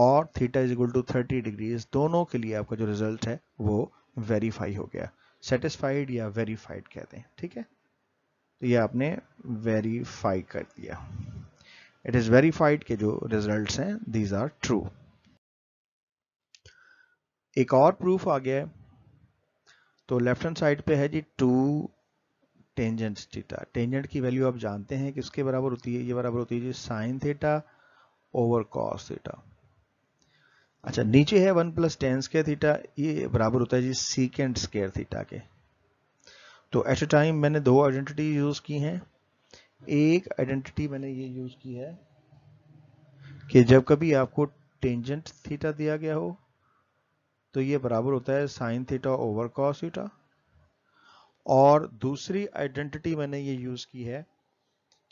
और theta is equal to thirty degrees दोनों के लिए आपका जो रिजल्ट है वो वेरीफाई हो गया सेटिस्फाइड या वेरीफाइड कहते हैं ठीक है तो ये आपने वेरीफाई कर दिया इट इज वेरीफाइड के जो रिजल्ट हैं दीज आर ट्रू एक और प्रूफ आ गया तो लेफ्ट हैंड साइड पे है जी टू टेंजेंट थीटा टेंजेंट की वैल्यू आप जानते हैं किसके बराबर होती है ये बराबर होती है जी sine theta over cos theta अच्छा नीचे है one plus tan square theta ये बराबर होता है जी सीकेंड स्केयर थीटा के तो एट ए टाइम मैंने दो आइडेंटिटी यूज की हैं एक आइडेंटिटी मैंने ये यूज की है कि जब कभी आपको टेंजेंट थीटा दिया गया हो तो ये बराबर होता है sine theta over cos theta और दूसरी आइडेंटिटी मैंने ये यूज की है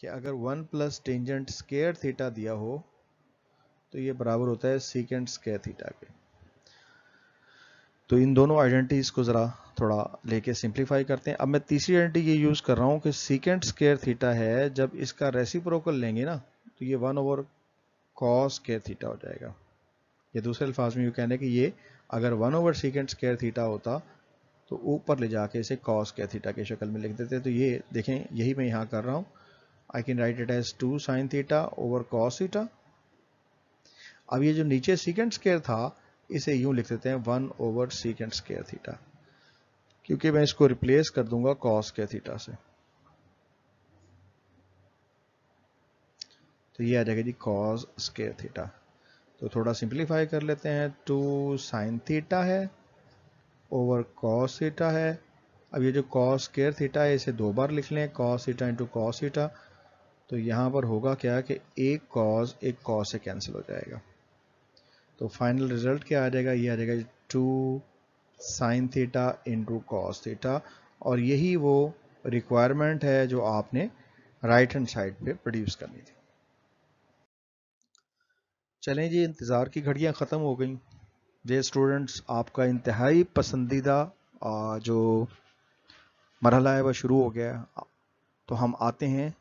कि अगर one plus tangent square theta दिया हो तो ये बराबर होता है सीकेंड स्के थीटा के तो इन दोनों आइडेंटिटीज़ को ज़रा थोड़ा लेके सिंप्लीफाई करते हैं अब मैं तीसरी आइडेंटिटी ये यूज़ कर रहा हूँ कि सीकेंड स्केयर थीटा है जब इसका रेसिप्रोकल लेंगे ना तो ये one over cos square theta हो जाएगा ये दूसरे अल्फाज में यू कहने की कि ये अगर one over secant square theta होता तो ऊपर ले जाके इसे कॉस स्केयर थीटा के शक्ल में लिख देते तो ये देखें यही मैं यहाँ कर रहा हूँ I can write it as two sine theta over cos theta अब ये जो नीचे सीकेंट स्केयर था इसे यूं लिख देते हैं one over secant square theta क्योंकि मैं इसको रिप्लेस कर दूंगा कॉस के थीटा से तो ये आ जाएगा जी कॉस स्केयर थीटा तो थोड़ा सिंप्लीफाई कर लेते हैं टू साइन थीटा है ओवर कॉस थीटा है अब ये जो कॉस स्केयर थीटा है इसे दो बार लिख लें cos theta into cos theta तो यहां पर होगा क्या कि एक कॉस एक कॉस से कैंसिल हो जाएगा तो फाइनल रिजल्ट क्या आ जाएगा ये आ जाएगा two sine theta into cos theta और यही वो रिक्वायरमेंट है जो आपने राइट हैंड साइड पे प्रोड्यूस करनी थी चलें जी इंतज़ार की घड़ियाँ ख़त्म हो गई ये स्टूडेंट्स आपका इंतहाई पसंदीदा जो मरहला है वह शुरू हो गया तो हम आते हैं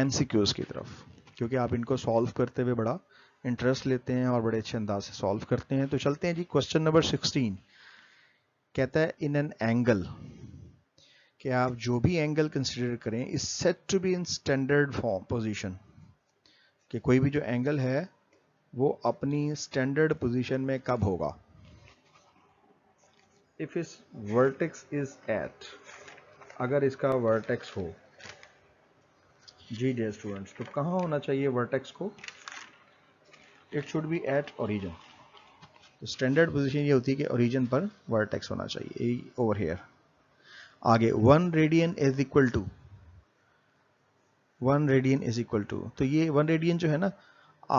एम की तरफ क्योंकि आप इनको सॉल्व करते हुए बड़ा इंटरेस्ट लेते हैं और बड़े अच्छे अंदाज से सॉल्व करते हैं तो चलते हैं जी क्वेश्चन नंबर सिक्सटीन कहता है इन एन एंगल कि आप जो भी एंगल कंसिडर करें is set to be in standard form position कि कोई भी जो एंगल है वो अपनी स्टैंडर्ड पोजीशन में कब होगा इफ इस वर्टेक्स इज एट अगर इसका वर्टेक्स हो जी डे स्टूडेंट्स तो कहाँ होना चाहिए वर्टेक्स को it should be at origin standard position ये होती है कि ओरिजन पर वर्टेक्स होना चाहिए ओवर हेयर आगे one radian is equal to one radian is equal to तो ये वन रेडियन जो है ना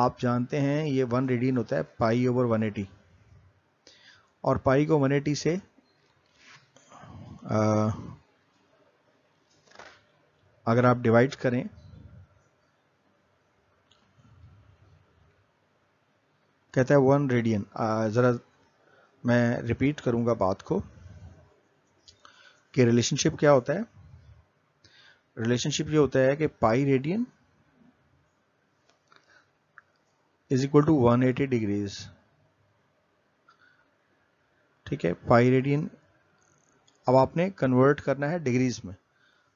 आप जानते हैं ये वन रेडियन होता है पाई ओवर वन एटी और पाई को वन एटी से आ, अगर आप डिवाइड करें कहता है वन रेडियन ज़रा मैं रिपीट करूंगा बात को कि रिलेशनशिप क्या होता है रिलेशनशिप ये होता है कि pi radian is equal to 180 degrees ठीक है पाई रेडियन अब आपने कन्वर्ट करना है डिग्रीज में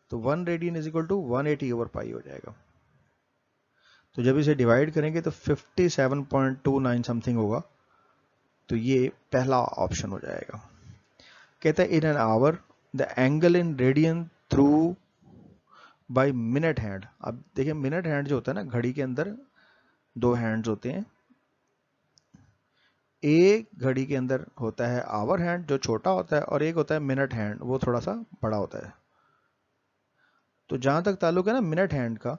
तो one radian is equal to 180 over pi हो जाएगा तो जब इसे डिवाइड करेंगे तो 57.29 समथिंग होगा तो ये पहला ऑप्शन हो जाएगा कहता है in an hour the angle in radian through by minute hand अब देखिए मिनट हैंड जो होता है ना घड़ी के अंदर दो हैंड्स होते हैं एक घड़ी के अंदर होता है आवर हैंड जो छोटा होता है और एक होता है मिनट हैंड वो थोड़ा सा बड़ा होता है तो जहां तक ताल्लुक है ना मिनट हैंड का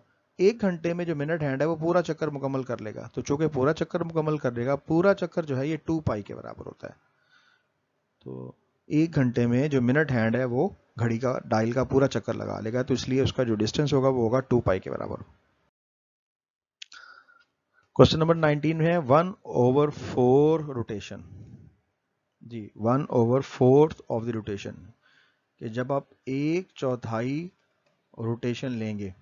एक घंटे में जो मिनट हैंड है वो पूरा चक्कर मुकम्मल कर लेगा तो चूंकि पूरा चक्कर मुकम्मल कर लेगा पूरा चक्कर जो है ये टू पाई के बराबर होता है तो एक घंटे में जो मिनट हैंड है वो घड़ी का डायल का पूरा चक्कर लगा लेगा तो इसलिए उसका जो डिस्टेंस होगा वो होगा टू पाई के बराबर क्वेश्चन नंबर 19 है वन ओवर फोर रोटेशन जी one over fourth of the rotation कि जब आप एक चौथाई रोटेशन लेंगे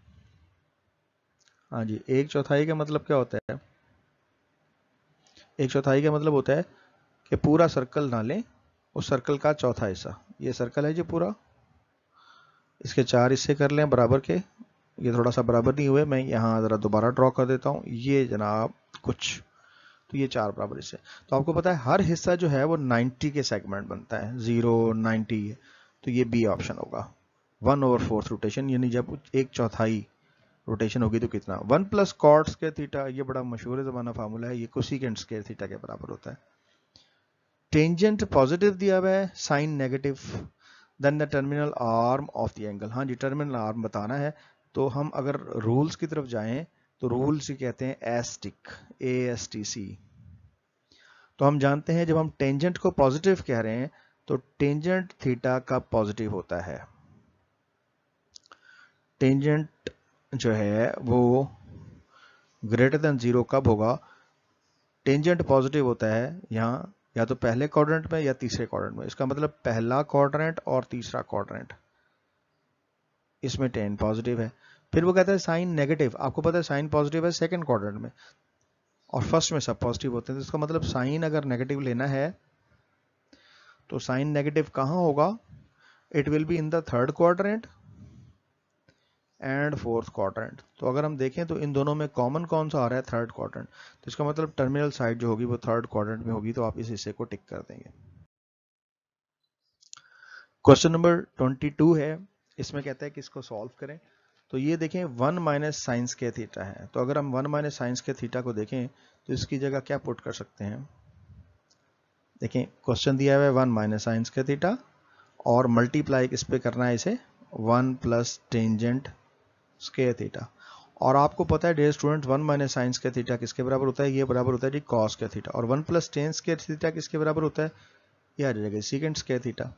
हाँ जी एक चौथाई का मतलब क्या होता है एक चौथाई का मतलब होता है कि पूरा सर्कल ना लें उस सर्कल का चौथा हिस्सा ये सर्कल है जी पूरा इसके चार हिस्से कर लें बराबर के ये थोड़ा सा बराबर नहीं हुए मैं यहाँ ज़रा दोबारा ड्रॉ कर देता हूँ ये जनाब कुछ तो ये चार बराबर हिस्से तो आपको पता है हर हिस्सा जो है वो 90 के सेगमेंट बनता है जीरो नाइनटी तो ये बी ऑप्शन होगा वन ओवर फोर्थ रोटेशन यानी जब एक चौथाई रोटेशन होगी तो कितना one plus cot square theta ये बड़ा मशहूर जमाना फार्मूला है ये कोसिकेंट स्केयर थीटा के बराबर होता है टेंजेंट पॉजिटिव दिया हुआ है sine negative then the terminal arm of the angle हाँ जी टर्मिनल आर्म बताना है तो हम अगर रूल्स की तरफ जाएं तो रूल्स ही कहते हैं एस्टिक ए एस टी सी तो हम जानते हैं जब हम टेंजेंट को पॉजिटिव कह रहे हैं तो टेंजेंट थीटा का पॉजिटिव होता है टेंजेंट जो है वो ग्रेटर देन जीरो कब होगा टेंजेंट पॉजिटिव होता है यहाँ या तो पहले क्वाड्रेंट में या तीसरे क्वाड्रेंट में इसका मतलब पहला क्वाड्रेंट और तीसरा क्वाड्रेंट इसमें टेन पॉजिटिव है फिर वो कहता है साइन नेगेटिव आपको पता है साइन पॉजिटिव है सेकंड क्वाड्रेंट में और फर्स्ट में सब पॉजिटिव होते हैं तो इसका मतलब साइन अगर नेगेटिव लेना है तो साइन नेगेटिव कहाँ होगा it will be in the third quadrant and fourth quadrant तो अगर हम देखें तो इन दोनों में कॉमन कौन सा आ रहा है थर्ड क्वाड्रेंट तो इसका मतलब टर्मिनल साइड जो होगी वो थर्ड क्वाड्रेंट में होगी तो आप इस हिस्से को टिक कर देंगे क्वेश्चन नंबर 22 है इसमें कहता है कि इसको सॉल्व करें तो ये देखें वन माइनस साइंस के थीटा है तो अगर हम वन माइनस साइंस के थीटा को देखें तो इसकी जगह क्या पुट कर सकते हैं देखें क्वेश्चन दिया हुआ है वन माइनस साइंस के थीटा और मल्टीप्लाई इस पर करना है इसे one plus tangent square theta और आपको पता है dear student one minus sine के थीटा किसके बराबर होता है ये बराबर होता है जी कॉस के थीटा और one plus tan square theta किसके बराबर होता है ये आ जाएगा सीकेंड स्केयर थीटा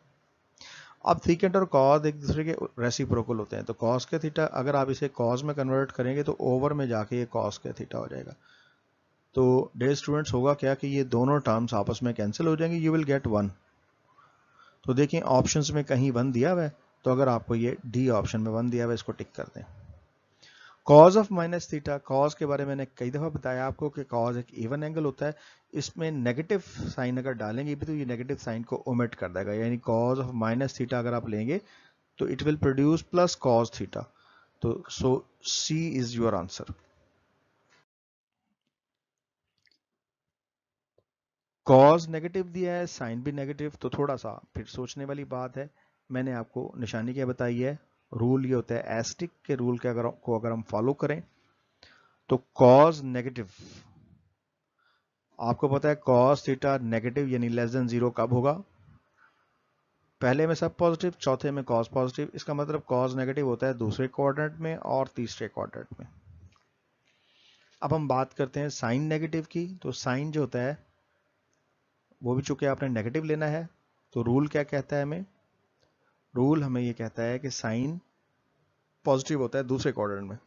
अब थीकेंट और कॉस एक दूसरे के रेसिप्रोकल होते हैं तो कॉस के थीटा अगर आप इसे कॉस में कन्वर्ट करेंगे तो ओवर में जाके ये कॉस के थीटा हो जाएगा तो डे स्टूडेंट्स होगा क्या कि ये दोनों टर्म्स आपस में कैंसिल हो जाएंगे यू विल गेट वन तो देखिए ऑप्शंस में कहीं वन दिया हुआ है तो अगर आपको ये डी ऑप्शन में वन दिया हुआ है इसको टिक कर दें cos of minus theta cos के बारे में मैंने कई दफ़ा बताया आपको कि कॉज एक इवन एंगल होता है इसमें नेगेटिव साइन अगर डालेंगे भी तो ये नेगेटिव साइन को ओमिट कर देगा यानी कॉज ऑफ माइनस थीटा अगर आप लेंगे तो it will produce plus cos theta तो so C is your answer cos negative दिया है साइन भी नेगेटिव तो थोड़ा सा फिर सोचने वाली बात है मैंने आपको निशानी क्या बताई है रूल ये होता है एस्टिक के रूल के अगर को अगर हम फॉलो करें तो कॉज नेगेटिव आपको पता है कॉज थीटा नेगेटिव यानी लेस देन जीरो कब होगा पहले में सब पॉजिटिव चौथे में कॉज पॉजिटिव इसका मतलब कॉज नेगेटिव होता है दूसरे क्वाड्रेंट में और तीसरे क्वाड्रेंट में अब हम बात करते हैं साइन नेगेटिव की तो साइन जो होता है वो भी चूंकि आपने नेगेटिव लेना है तो रूल क्या कहता है हमें रूल हमें ये कहता है कि साइन पॉजिटिव होता है दूसरे क्वाड्रेंट में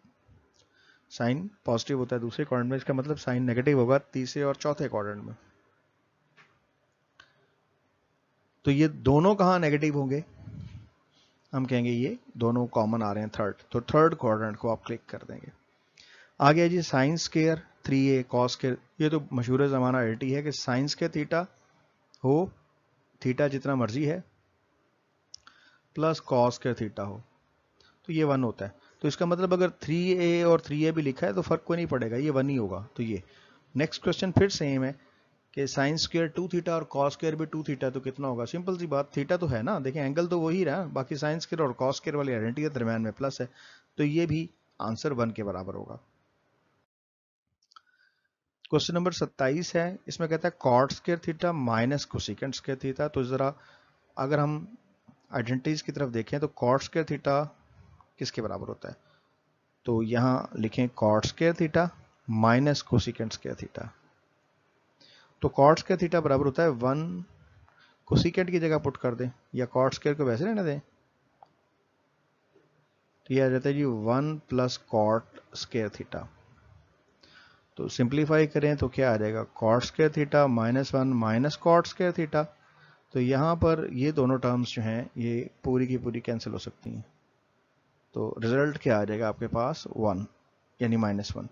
साइन पॉजिटिव होता है दूसरे क्वाड्रेंट में इसका मतलब साइन नेगेटिव होगा तीसरे और चौथे क्वाड्रेंट में तो ये दोनों कहा नेगेटिव होंगे हम कहेंगे ये दोनों कॉमन आ रहे हैं थर्ड तो थर्ड क्वाड्रेंट को आप क्लिक कर देंगे आगे है जी sine square three A cos square ये तो मशहूर ज़माना एटी है कि साइंस के थीटा हो थीटा जितना मर्जी है प्लस कॉस के थीटा हो तो ये वन होता है तो इसका मतलब अगर थ्री ए और थ्री ए भी लिखा है तो फर्क कोई नहीं पड़ेगा ये वन ही होगा तो ये नेक्स्ट क्वेश्चन फिर सेम है कि साइंस स्क्वेयर टू थीटा और कॉस स्क्र भी टू थीटा तो कितना होगा सिंपल सी बात थीटा तो है ना देखें एंगल तो वही रहा बाकी साइंस स्क्र और कॉस स्क्र वाली आइडेंटिटी के दरमियान में प्लस है तो ये भी आंसर वन के बराबर होगा क्वेश्चन नंबर सत्ताईस है इसमें कहता है cot square theta minus cosecant square theta तो जरा अगर हम आइडेंटिटीज की तरफ देखें तो कॉट स्केयर थीटा किसके बराबर होता है तो यहां लिखें cot square theta minus cosecant square theta तो कॉट स्केयर थीटा बराबर होता है वन कोसिकेंट की जगह पुट कर दें या कॉट स्केयर को वैसे रहने दें तो यह आ जाता है जी one plus cot square theta तो सिंप्लीफाई करें तो क्या आ जाएगा cot square theta minus one minus cot square theta तो यहाँ पर ये दोनों टर्म्स जो हैं ये पूरी की पूरी कैंसिल हो सकती हैं तो रिजल्ट क्या आ जाएगा आपके पास वन यानी माइनस वन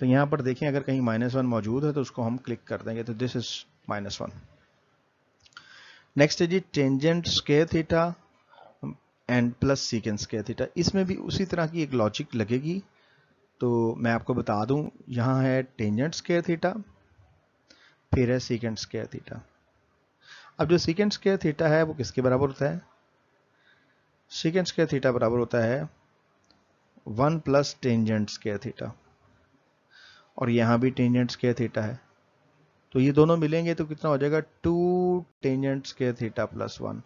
तो यहाँ पर देखें अगर कहीं माइनस वन मौजूद है तो उसको हम क्लिक कर देंगे तो this is minus one next है जी tangent square theta and plus secant square theta इसमें भी उसी तरह की एक लॉजिक लगेगी तो मैं आपको बता दूं यहाँ है टेंजेंट स्केयर थीटा फिर है सीकेंड स्केयर थीटा अब जो सिकेंड स्केयर थीटा है वो किसके बराबर होता है सिकेंड स्केयर थीटा बराबर होता है one plus tangent square theta और यहाँ भी टेंजेंट स्केयर थीटा है तो ये दोनों मिलेंगे तो कितना हो जाएगा two tangent square theta plus one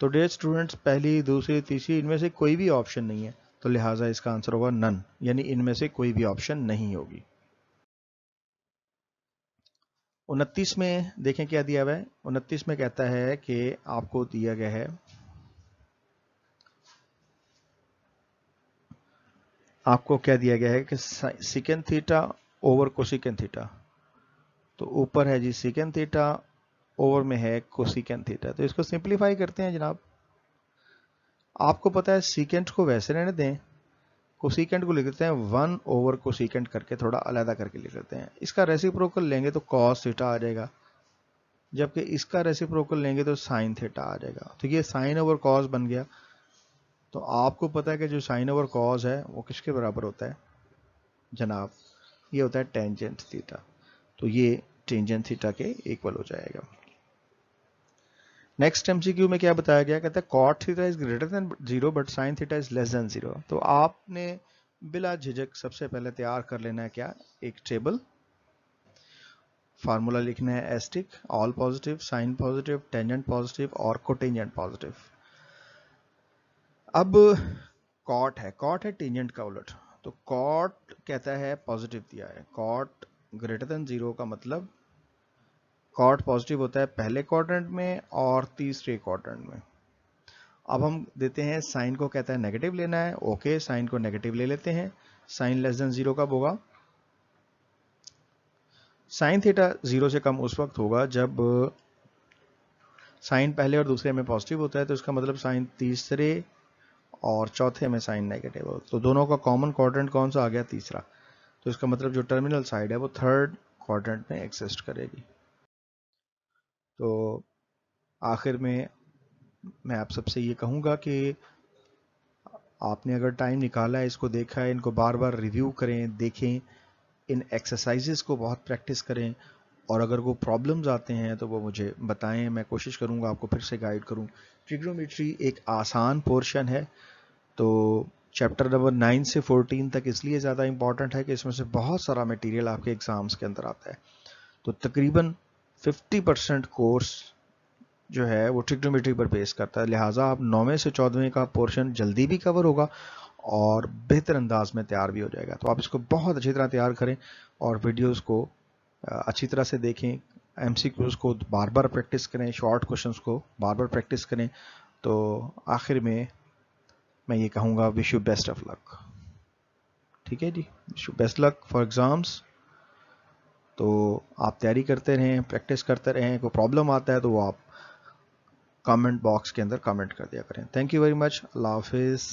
तो डेयर स्टूडेंट्स पहली दूसरी तीसरी इनमें से कोई भी ऑप्शन नहीं है तो लिहाजा इसका आंसर होगा नन यानी इनमें से कोई भी ऑप्शन नहीं होगी उनतीस में देखें क्या दिया हुआ है उनतीस में कहता है कि आपको दिया गया है आपको क्या दिया गया है कि secant theta over cosecant theta तो ऊपर है जी सिकेन थीटा ओवर में है को थीटा तो इसको सिंप्लीफाई करते हैं जनाब आपको पता है सिकेंड को वैसे रहने दें कोसिकेंट को लिख देते हैं वन ओवर कोसिकेंट करके थोड़ा अलहदा करके लिख देते हैं इसका रेसिप्रोकल लेंगे तो कॉस थीटा आ जाएगा जबकि इसका रेसिप्रोकल लेंगे तो साइन थीटा आ जाएगा तो ये साइन ओवर कॉस बन गया तो आपको पता है कि जो साइन ओवर कॉस है वो किसके बराबर होता है जनाब ये होता है टेंजेंट थीटा तो ये टेंजेंट थीटा के इक्वल हो जाएगा नेक्स्ट एमसीक्यू में क्या बताया गया कहता है cot theta is greater than zero but sine theta is less than zero तो आपने बिला झिझक सबसे पहले तैयार कर लेना है क्या एक टेबल फार्मूला लिखना है एस्टिक all positive sine positive tangent positive और कोटेंजेंट पॉजिटिव अब कॉट है कॉट है टेंजेंट का उलट तो कॉट कहता है पॉजिटिव दिया है कॉट ग्रेटर देन जीरो का मतलब कॉर्ड पॉजिटिव होता है पहले क्वाड्रेंट में और तीसरे क्वाड्रेंट में अब हम देते हैं साइन को कहता है नेगेटिव लेना है ओके साइन को नेगेटिव ले लेते हैं साइन लेस देन जीरो कब होगा साइन थीटा जीरो से कम उस वक्त होगा जब साइन पहले और दूसरे में पॉजिटिव होता है तो इसका मतलब साइन तीसरे और चौथे में साइन नेगेटिव हो तो दोनों का कॉमन क्वाड्रेंट कौन सा आ गया तीसरा तो इसका मतलब जो टर्मिनल साइड है वो थर्ड क्वाड्रेंट में एक्सिस्ट करेगी तो आखिर में मैं आप सबसे ये कहूँगा कि आपने अगर टाइम निकाला है इसको देखा है इनको बार बार रिव्यू करें देखें इन एक्सरसाइजेस को बहुत प्रैक्टिस करें और अगर वो प्रॉब्लम्स आते हैं तो वो मुझे बताएं मैं कोशिश करूँगा आपको फिर से गाइड करूँ ट्रिग्नोमेट्री एक आसान पोर्शन है तो चैप्टर नंबर नाइन से फोर्टीन तक इसलिए ज़्यादा इंपॉर्टेंट है कि इसमें से बहुत सारा मटेरियल आपके एग्ज़ाम्स के अंदर आता है तो तकरीबन फिफ्टी परसेंट कोर्स जो है वो ट्रिग्नोमेट्री पर बेस करता है लिहाजा आप नौवें से चौदहवें का पोर्शन जल्दी भी कवर होगा और बेहतर अंदाज में तैयार भी हो जाएगा तो आप इसको बहुत अच्छी तरह तैयार करें और वीडियोस को अच्छी तरह से देखें एम को बार बार प्रैक्टिस करें शॉर्ट क्वेश्चन को बार बार प्रैक्टिस करें तो आखिर में मैं ये कहूँगा wish you best of luck ठीक है जी wish you best luck for exams तो आप तैयारी करते रहें प्रैक्टिस करते रहें कोई प्रॉब्लम आता है तो वो आप कमेंट बॉक्स के अंदर कमेंट कर दिया करें थैंक यू वेरी मच अल्लाह हाफिज़